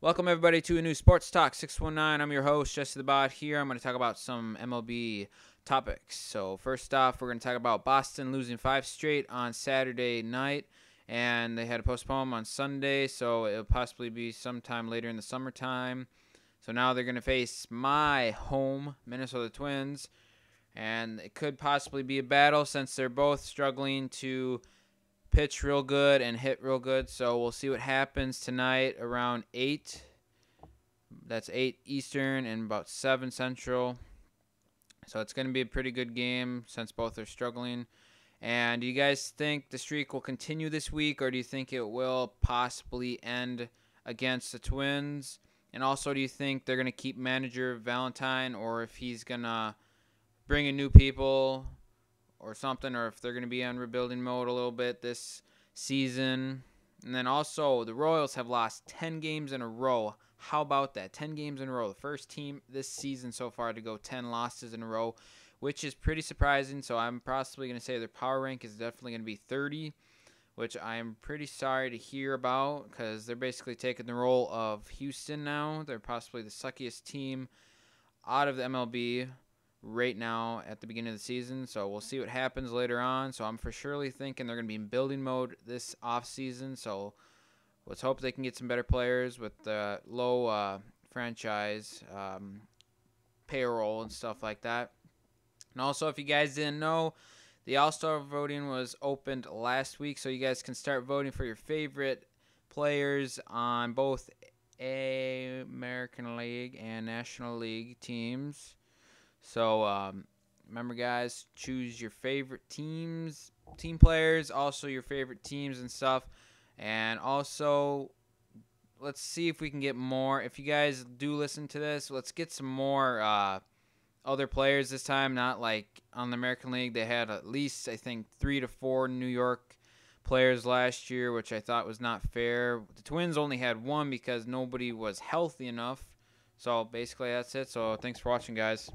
Welcome everybody to a new Sports Talk 619. I'm your host Jesse the Bot here. I'm going to talk about some MLB topics. So first off, we're going to talk about Boston losing five straight on Saturday night, and they had a postpone on Sunday, so it'll possibly be sometime later in the summertime. So now they're going to face my home Minnesota Twins, and it could possibly be a battle since they're both struggling to pitch real good and hit real good. So we'll see what happens tonight around 8. That's 8 Eastern and about 7 Central. So it's going to be a pretty good game since both are struggling. And do you guys think the streak will continue this week, or do you think it will possibly end against the Twins? And also, do you think they're going to keep manager Valentine, or if he's going to bring in new people or something, or if they're going to be on rebuilding mode a little bit this season. And then also, the Royals have lost 10 games in a row. How about that? 10 games in a row. The first team this season so far to go 10 losses in a row, which is pretty surprising. So I'm possibly going to say their power rank is definitely going to be 30, which I'm pretty sorry to hear about because they're basically taking the role of Houston now. They're possibly the suckiest team out of the MLB right now at the beginning of the season. So we'll see what happens later on. So I'm for surely thinking they're going to be in building mode this off season. So let's hope they can get some better players with the low uh, franchise um, payroll and stuff like that. And also, if you guys didn't know, the All Star voting was opened last week, so you guys can start voting for your favorite players on both American League and National League teams. So um, remember, guys, choose your favorite teams, team players, also your favorite teams and stuff, and also let's see if we can get more. If you guys do listen to this, let's get some more uh, other players this time. Not like on the American League, they had at least I think three to four New York players last year, which I thought was not fair. The Twins only had one because nobody was healthy enough. So basically, that's it. So thanks for watching, guys.